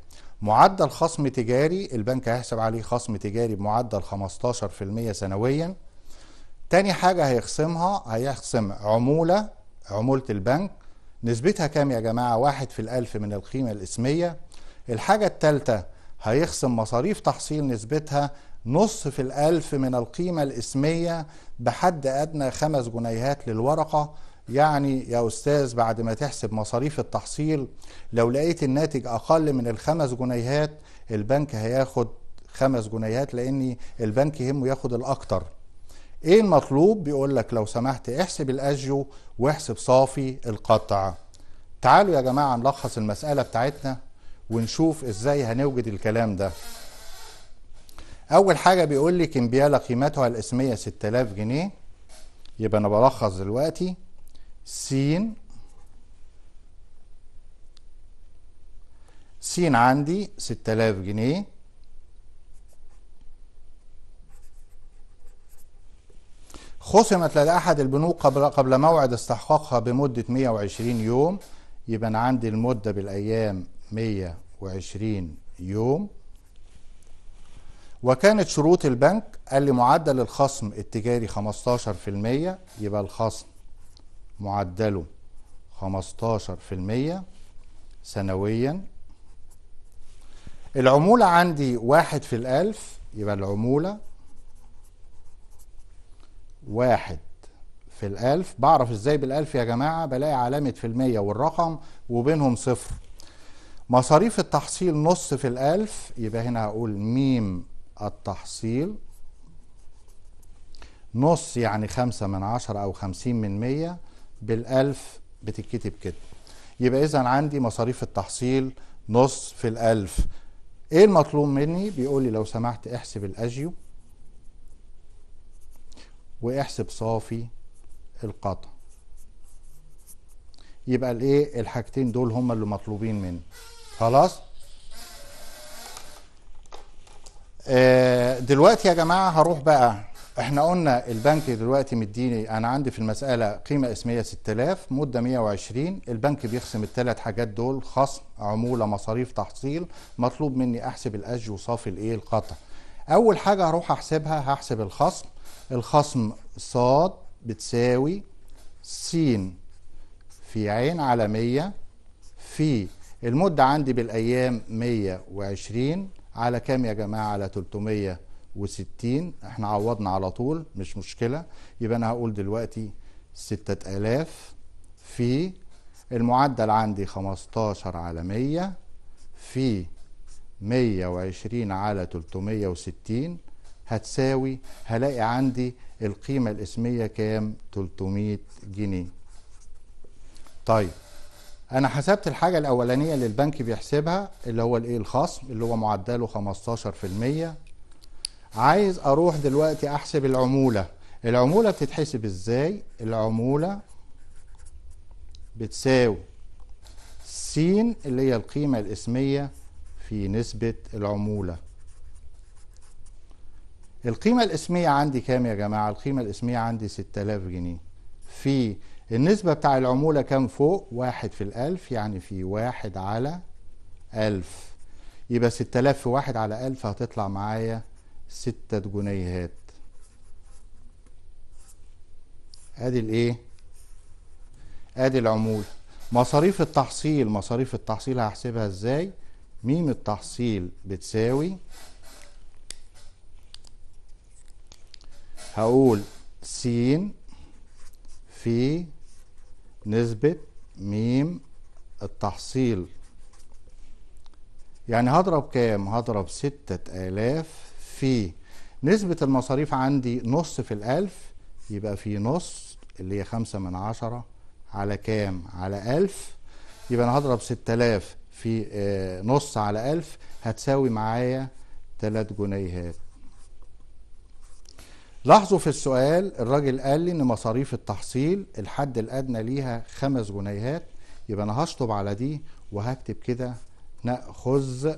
معدل خصم تجاري البنك هيحسب عليه خصم تجاري بمعدل 15% سنويا تاني حاجة هيخصمها هيخصم عمولة عمولة البنك نسبتها كام يا جماعة واحد في الألف من القيمة الإسمية الحاجة التالتة هيخصم مصاريف تحصيل نسبتها نص في الألف من القيمة الإسمية بحد أدنى خمس جنيهات للورقة يعني يا أستاذ بعد ما تحسب مصاريف التحصيل لو لقيت الناتج أقل من الخمس جنيهات البنك هياخد خمس جنيهات لأن البنك يهمه ياخد الأكتر إيه المطلوب بيقول لك لو سمحت احسب الأجيو واحسب صافي القطع تعالوا يا جماعة نلخص المسألة بتاعتنا ونشوف إزاي هنوجد الكلام ده أول حاجة بيقول لي كمبيالة قيمتها الاسمية 6000 جنيه يبقى أنا بلخص دلوقتي س س عندي 6000 جنيه خصمت لدى أحد البنوك قبل قبل موعد استحقاقها بمدة 120 يوم يبقى أنا عندي المدة بالأيام 120 يوم وكانت شروط البنك قال لي معدل الخصم التجاري 15% يبقى الخصم معدله 15% سنويا العمولة عندي واحد في الألف يبقى العمولة واحد في الألف بعرف إزاي بالألف يا جماعة بلاقي علامة في المية والرقم وبينهم صفر مصاريف التحصيل نص في الألف يبقى هنا هقول ميم التحصيل نص يعني خمسة من عشرة أو خمسين من مية بالألف بتتكتب كده يبقى إذا عندي مصاريف التحصيل نص في الألف إيه المطلوب مني؟ بيقول لي لو سمحت احسب الأجيو واحسب صافي القطع يبقى الايه الحاجتين دول هما اللي مطلوبين مني خلاص آه دلوقتي يا جماعه هروح بقى احنا قلنا البنك دلوقتي مديني انا عندي في المساله قيمه اسميه 6000 مده 120 البنك بيخصم الثلاث حاجات دول خصم عموله مصاريف تحصيل مطلوب مني احسب الاج وصافي الايه القطع اول حاجه هروح احسبها هحسب الخصم الخصم ص بتساوي س في عين على 100 في المده عندي بالايام 120 على كام يا جماعه على 300 وستين احنا عوضنا على طول مش مشكلة يبقى انا هقول دلوقتي ستة الاف في المعدل عندي خمستاشر على مية في مية وعشرين على تلتمية وستين هتساوي هلاقي عندي القيمة الاسمية كام تلتمية جنيه طيب انا حسبت الحاجه الاولانيه اللي البنك بيحسبها اللي هو الايه الخصم اللي هو معدله 15% عايز اروح دلوقتي احسب العموله العموله بتتحسب ازاي العموله بتساوي س اللي هي القيمه الاسميه في نسبه العموله القيمه الاسميه عندي كام يا جماعه القيمه الاسميه عندي 6000 جنيه في النسبه بتاع العموله كام فوق واحد في الالف يعني في واحد على ألف يبقى 6000 في واحد على ألف هتطلع معايا ستة جنيهات ادي الايه ادي العمولة مصاريف التحصيل مصاريف التحصيل هحسبها ازاي ميم التحصيل بتساوي هقول س في نسبة ميم التحصيل يعني هضرب كام هضرب ستة آلاف في نسبة المصاريف عندي نص في الألف يبقى في نص اللي هي خمسة من عشرة على كام على ألف يبقى أنا هضرب ستة آلاف في آه، نص على ألف هتساوي معايا تلات جنيهات لاحظوا في السؤال الراجل قال لي ان مصاريف التحصيل الحد الادنى ليها خمس جنيهات يبقى انا هشطب على دي وهكتب كده ناخذ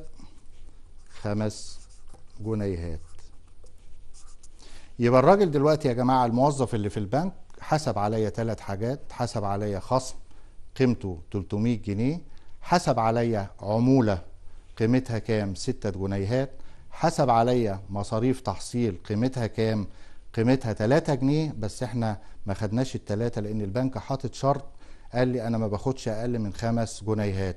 خمس جنيهات يبقى الراجل دلوقتي يا جماعة الموظف اللي في البنك حسب عليا ثلاث حاجات حسب عليا خصم قيمته 300 جنيه حسب عليا عمولة قيمتها كام ستة جنيهات حسب عليا مصاريف تحصيل قيمتها كام قيمتها 3 جنيه بس احنا ما خدناش التلاتة لان البنك حاطط شرط قال لي انا ما باخدش اقل من خمس جنيهات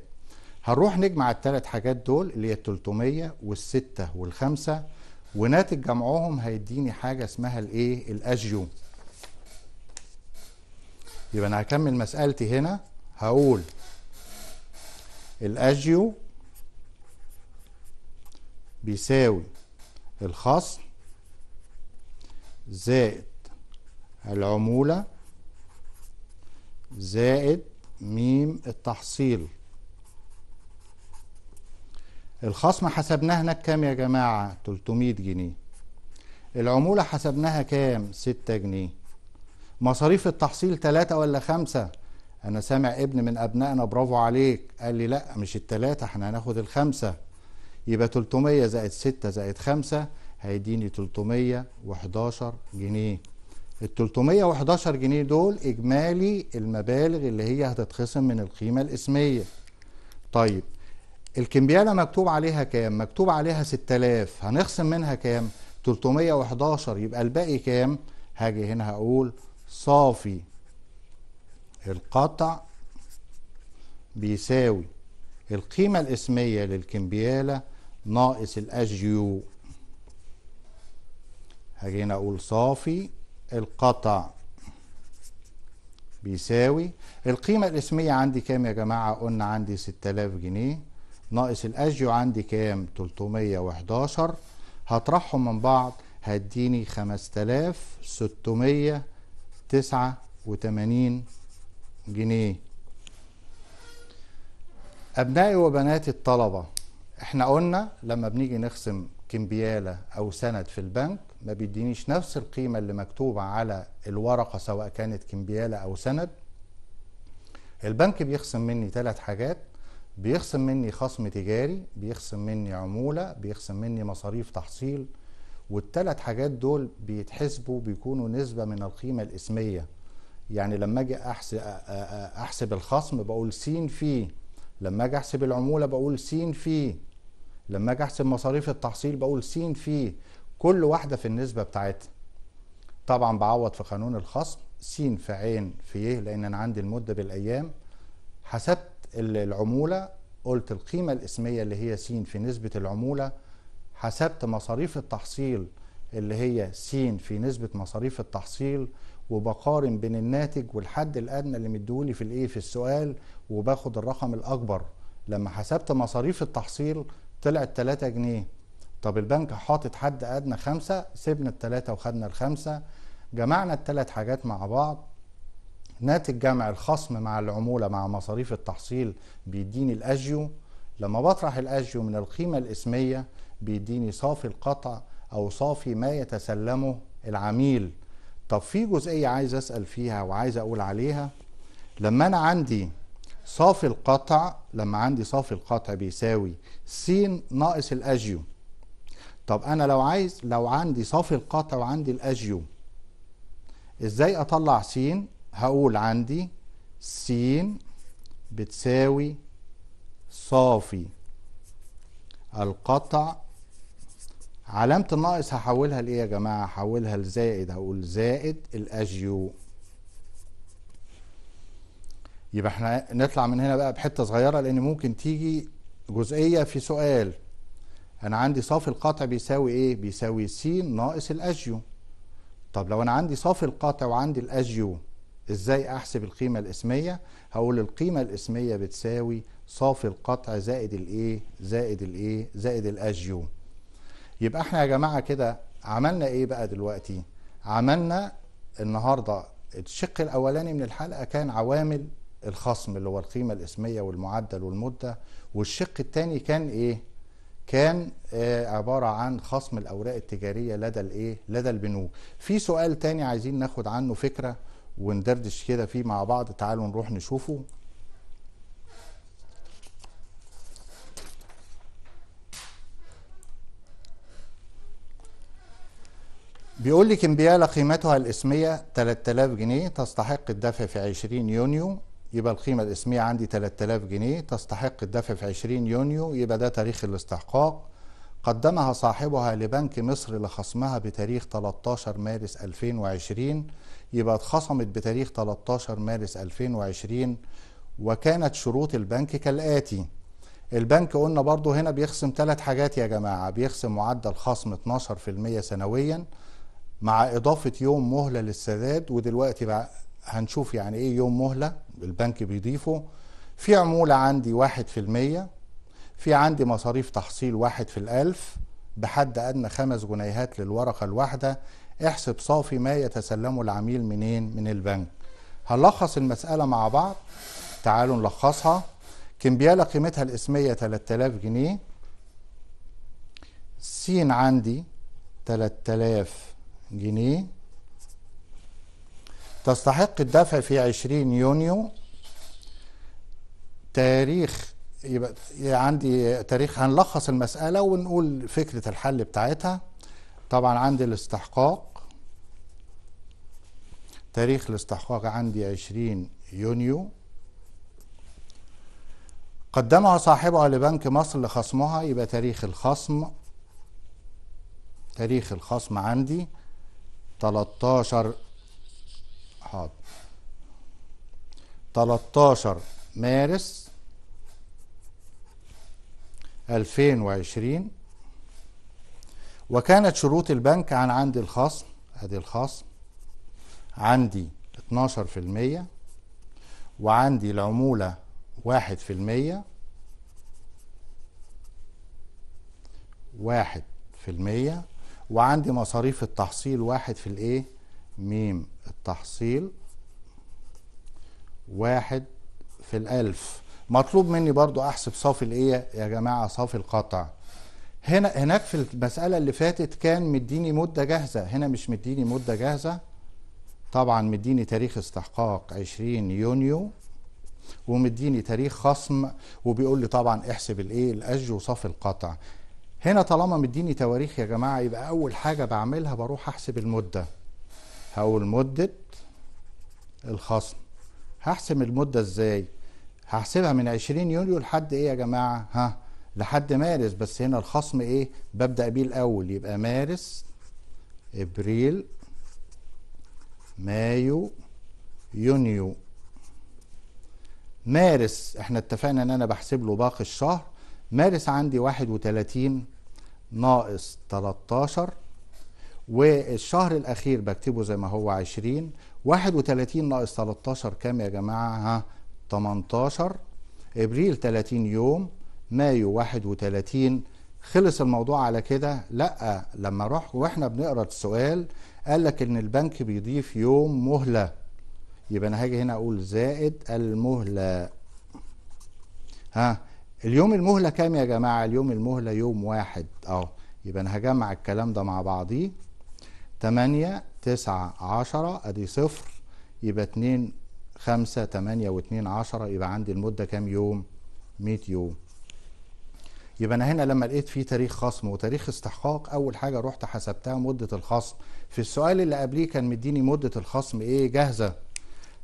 هنروح نجمع الثلاث حاجات دول اللي هي التلتمية والستة والخمسة وناتج جمعهم هيديني حاجة اسمها الايه الاجيو يبقى انا هكمل مسألتي هنا هقول الاجيو بيساوي الخصم زائد العمولة زائد ميم التحصيل الخصم حسبناه هناك كام يا جماعة 300 جنيه العمولة حسبناها كام 6 جنيه مصاريف التحصيل 3 ولا 5 انا سامع ابن من ابنائنا برافو عليك قال لي لا مش التلاتة احنا هناخد الخمسة يبقى 300 زائد 6 زائد 5 هيديني 311 جنيه ال 311 جنيه دول اجمالي المبالغ اللي هي هتتخصم من القيمة الاسمية طيب الكمبياله مكتوب عليها كام مكتوب عليها 6000 هنخصم منها كام 311 يبقى الباقي كام هاجي هنا هقول صافي القطع بيساوي القيمة الاسمية للكمبيالة ناقص الاش يو هاجي هنا اقول صافي القطع بيساوي القيمة الاسمية عندي كام يا جماعة قلنا عندي 6000 جنيه ناقص الأجيو عندي كام 311 هطرحهم من بعض هديني 5689 جنيه أبنائي وبناتي الطلبة احنا قلنا لما بنيجي نخصم كمبيالة أو سند في البنك ما بيدينيش نفس القيمة اللي مكتوبة على الورقة سواء كانت كمبيالة أو سند البنك بيخصم مني ثلاث حاجات بيخصم مني خصم تجاري بيخصم مني عمولة بيخصم مني مصاريف تحصيل والثلاث حاجات دول بيتحسبوا بيكونوا نسبة من القيمة الإسمية يعني لما أجي أحسب, الخصم بقول س فيه لما أجي أحسب العمولة بقول س فيه لما أجي أحسب مصاريف التحصيل بقول س فيه كل واحدة في النسبة بتاعتها طبعا بعوض في قانون الخصم س في عين في إيه لأن أنا عندي المدة بالأيام حسبت العمولة قلت القيمة الاسمية اللي هي س في نسبة العمولة حسبت مصاريف التحصيل اللي هي س في نسبة مصاريف التحصيل وبقارن بين الناتج والحد الادنى اللي مديهولي في الايه في السؤال وباخد الرقم الاكبر لما حسبت مصاريف التحصيل طلعت 3 جنيه طب البنك حاطط حد ادنى خمسة سيبنا التلاتة وخدنا الخمسة جمعنا التلات حاجات مع بعض ناتج جمع الخصم مع العمولة مع مصاريف التحصيل بيديني الأجيو لما بطرح الأجيو من القيمة الإسمية بيديني صافي القطع أو صافي ما يتسلمه العميل طب في جزئية عايز أسأل فيها وعايز أقول عليها لما أنا عندي صافي القطع لما عندي صافي القطع بيساوي س ناقص الأجيو طب أنا لو عايز لو عندي صافي القطع وعندي الأجيو ازاي اطلع س هقول عندي س بتساوي صافي القطع علامة الناقص هحولها لإيه يا جماعة؟ هحولها لزائد هقول زائد الأجيو يبقى احنا نطلع من هنا بقى بحتة صغيرة لأن ممكن تيجي جزئية في سؤال أنا عندي صافي القطع بيساوي إيه؟ بيساوي س ناقص الأجيو طب لو أنا عندي صافي القطع وعندي الأجيو ازاي احسب القيمة الاسمية هقول القيمة الاسمية بتساوي صافي القطع زائد الايه زائد الايه زائد الاجيو يبقى احنا يا جماعة كده عملنا ايه بقى دلوقتي عملنا النهاردة الشق الاولاني من الحلقة كان عوامل الخصم اللي هو القيمة الاسمية والمعدل والمدة والشق الثاني كان ايه كان آه عبارة عن خصم الأوراق التجارية لدى الإيه؟ لدى البنوك. في سؤال تاني عايزين ناخد عنه فكرة وندردش كده فيه مع بعض تعالوا نروح نشوفه بيقول لك امبياله قيمتها الاسميه 3000 جنيه تستحق الدفع في 20 يونيو يبقى القيمه الاسميه عندي 3000 جنيه تستحق الدفع في 20 يونيو يبقى ده تاريخ الاستحقاق قدمها صاحبها لبنك مصر لخصمها بتاريخ 13 مارس 2020 يبقى اتخصمت بتاريخ 13 مارس 2020 وكانت شروط البنك كالآتي البنك قلنا برضو هنا بيخصم ثلاث حاجات يا جماعة بيخصم معدل خصم 12% سنويا مع إضافة يوم مهلة للسداد ودلوقتي بقى هنشوف يعني إيه يوم مهلة البنك بيضيفه في عمولة عندي واحد في المية في عندي مصاريف تحصيل واحد في الألف بحد أدنى خمس جنيهات للورقة الواحدة احسب صافي ما يتسلمه العميل منين من البنك هنلخص المسألة مع بعض تعالوا نلخصها كمبيالة قيمتها الاسمية 3000 جنيه س عندي 3000 جنيه تستحق الدفع في 20 يونيو تاريخ يبقى عندي تاريخ هنلخص المسألة ونقول فكرة الحل بتاعتها طبعا عندي الاستحقاق تاريخ الاستحقاق عندي 20 يونيو قدمها صاحبها لبنك مصر لخصمها يبقى تاريخ الخصم تاريخ الخصم عندي 13 حاضر 13 مارس 2020 وكانت شروط البنك عن عندي الخصم ادي الخصم عندي 12% وعندي العمولة 1% واحد في المية وعندي مصاريف التحصيل واحد في الايه ميم التحصيل واحد في الالف مطلوب مني برضو احسب صافي الايه يا جماعه صافي القطع هنا هناك في المساله اللي فاتت كان مديني مده جاهزه هنا مش مديني مده جاهزه طبعا مديني تاريخ استحقاق 20 يونيو ومديني تاريخ خصم وبيقول لي طبعا احسب الايه الاج وصف القطع هنا طالما مديني تواريخ يا جماعه يبقى اول حاجه بعملها بروح احسب المده هقول مده الخصم هحسب المده ازاي هحسبها من 20 يونيو لحد ايه يا جماعه ها لحد مارس بس هنا الخصم ايه ببدا بيه الاول يبقى مارس ابريل مايو يونيو مارس احنا اتفقنا ان انا بحسب له باقي الشهر مارس عندي 31 ناقص 13 والشهر الاخير بكتبه زي ما هو 20 31 ناقص 13 كام يا جماعه ها 18 ابريل 30 يوم مايو 31 خلص الموضوع على كده لا لما روح واحنا بنقرا السؤال قال لك ان البنك بيضيف يوم مهله يبقى انا هاجي هنا اقول زائد المهله ها اليوم المهله كام يا جماعه اليوم المهله يوم واحد اهو يبقى انا هجمع الكلام ده مع بعضيه 8 9 10 ادي صفر يبقى 2 5 8 و2 10 يبقى عندي المده كام يوم 100 يوم يبقى انا هنا لما لقيت في تاريخ خصم وتاريخ استحقاق اول حاجه رحت حسبتها مده الخصم في السؤال اللي قبليه كان مديني مده الخصم ايه جاهزه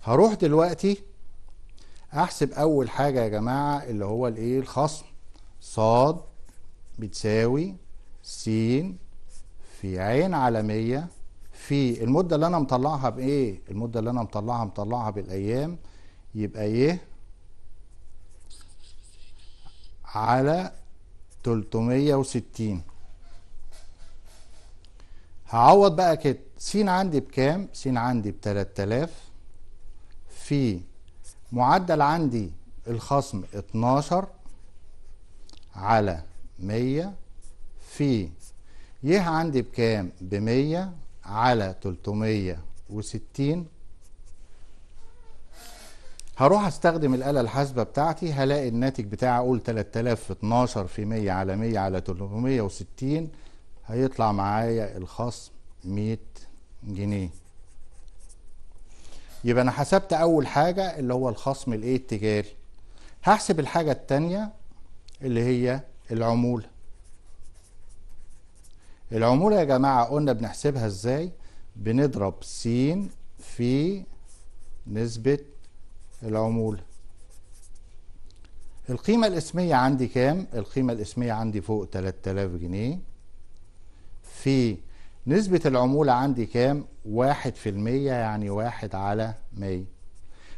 هروح دلوقتي احسب اول حاجه يا جماعه اللي هو الايه الخصم صاد بتساوي س في عين مية في المده اللي انا مطلعها بايه المده اللي انا مطلعها مطلعها بالايام يبقى ايه على 360 هعوض بقى كده س عندي بكام س عندي ب 3000 في معدل عندي الخصم 12 على 100 في ي عندي بكام ب 100 على 360 هروح استخدم الآلة الحاسبة بتاعتي هلاقي الناتج بتاعي اقول 3000 في 12 في 100 على 100 على 360 هيطلع معايا الخصم 100 جنيه يبقى انا حسبت اول حاجة اللي هو الخصم الايه التجاري هحسب الحاجة الثانيه اللي هي العمولة العمولة يا جماعة قلنا بنحسبها ازاي بنضرب س في نسبة العمولة القيمة الاسمية عندي كام؟ القيمة الاسمية عندي فوق 3000 جنيه في نسبة العمولة عندي كام؟ واحد في المية يعني واحد على مية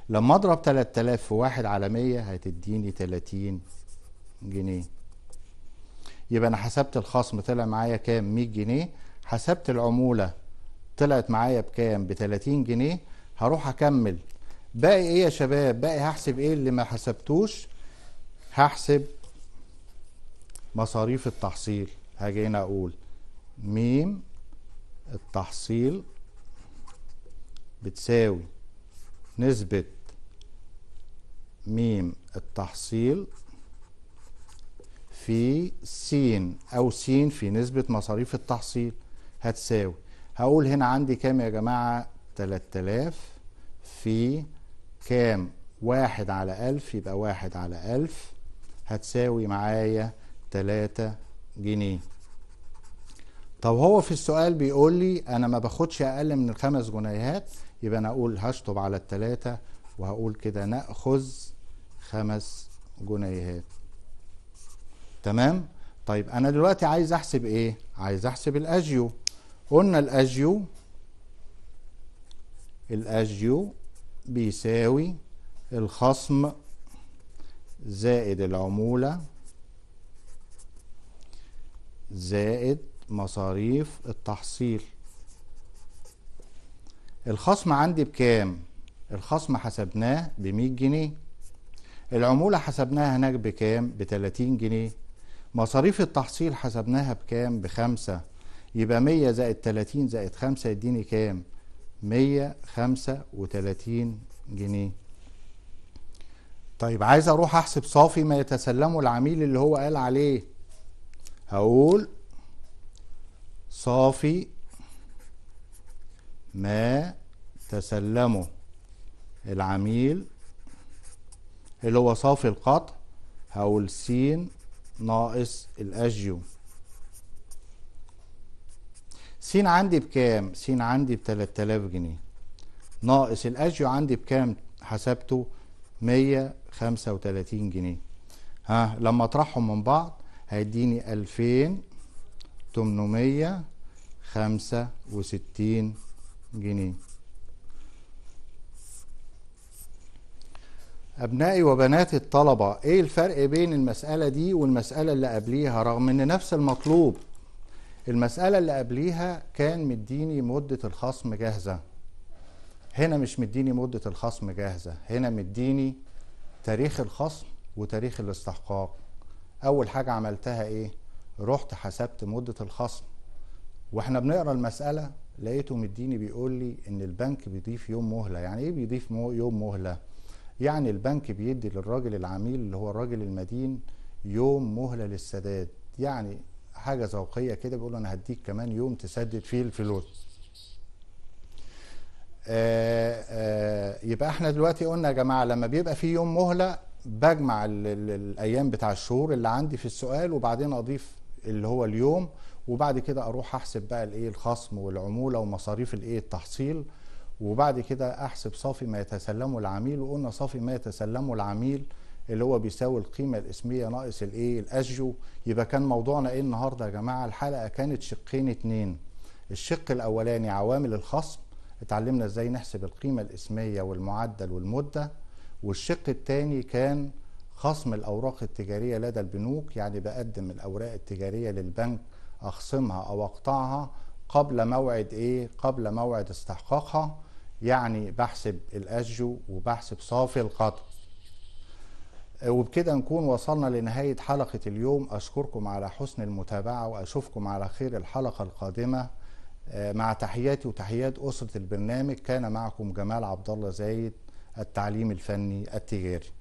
لما اضرب 3000 في واحد على مية هتديني 30 جنيه يبقى انا حسبت الخصم طلع معايا كام؟ 100 جنيه حسبت العمولة طلعت معايا بكام؟ ب 30 جنيه هروح اكمل باقي ايه يا شباب باقي هحسب ايه اللي ما حسبتوش هحسب مصاريف التحصيل هاجي هنا اقول ميم التحصيل بتساوي نسبة ميم التحصيل في س او س في نسبة مصاريف التحصيل هتساوي هقول هنا عندي كام يا جماعة تلاتلاف في كام واحد على ألف يبقى واحد على ألف هتساوي معايا تلاتة جنيه طب هو في السؤال بيقول لي أنا ما باخدش أقل من الخمس جنيهات يبقى أنا أقول هشطب على التلاتة وهقول كده نأخذ خمس جنيهات تمام طيب أنا دلوقتي عايز أحسب إيه عايز أحسب الأجيو قلنا الأجيو الأجيو بيساوي الخصم زائد العمولة زائد مصاريف التحصيل الخصم عندي بكام الخصم حسبناه بمية جنيه العمولة حسبناها هناك بكام بتلاتين جنيه مصاريف التحصيل حسبناها بكام بخمسة يبقى مية زائد تلاتين زائد خمسة يديني كام 135 جنيه طيب عايز اروح احسب صافي ما يتسلمه العميل اللي هو قال عليه هقول صافي ما تسلمه العميل اللي هو صافي القطع هقول س ناقص الاجيو س عندي بكام س عندي ب 3000 جنيه ناقص الاجيو عندي بكام حسبته 135 جنيه ها لما اطرحهم من بعض هيديني 2865 جنيه أبنائي وبنات الطلبة إيه الفرق بين المسألة دي والمسألة اللي قبليها رغم إن نفس المطلوب المسألة اللي قبليها كان مديني مدة الخصم جاهزة هنا مش مديني مدة الخصم جاهزة هنا مديني تاريخ الخصم وتاريخ الاستحقاق أول حاجة عملتها إيه رحت حسبت مدة الخصم واحنا بنقرا المسألة لقيته مديني بيقول لي إن البنك بيضيف يوم مهلة يعني إيه بيضيف يوم مهلة يعني البنك بيدي للراجل العميل اللي هو الراجل المدين يوم مهلة للسداد يعني حاجه ذوقيه كده بيقول انا هديك كمان يوم تسدد فيه الفلوس آآ آه، آآ آه، يبقى احنا دلوقتي قلنا يا جماعه لما بيبقى في يوم مهله بجمع الايام بتاع الشهور اللي عندي في السؤال وبعدين اضيف اللي هو اليوم وبعد كده اروح احسب بقى الايه الخصم والعموله ومصاريف الايه التحصيل وبعد كده احسب صافي ما يتسلمه العميل وقلنا صافي ما يتسلمه العميل اللي هو بيساوي القيمه الاسميه ناقص الايه الاسجو يبقى كان موضوعنا ايه النهارده يا جماعه الحلقه كانت شقين اتنين الشق الاولاني عوامل الخصم اتعلمنا ازاي نحسب القيمه الاسميه والمعدل والمده والشق الثاني كان خصم الاوراق التجاريه لدى البنوك يعني بقدم الاوراق التجاريه للبنك اخصمها او اقطعها قبل موعد ايه قبل موعد استحقاقها يعني بحسب الاسجو وبحسب صافي القطع وبكده نكون وصلنا لنهاية حلقة اليوم أشكركم على حسن المتابعة وأشوفكم على خير الحلقة القادمة آه، مع تحياتي وتحيات أسرة البرنامج كان معكم جمال عبد الله زايد التعليم الفني التجاري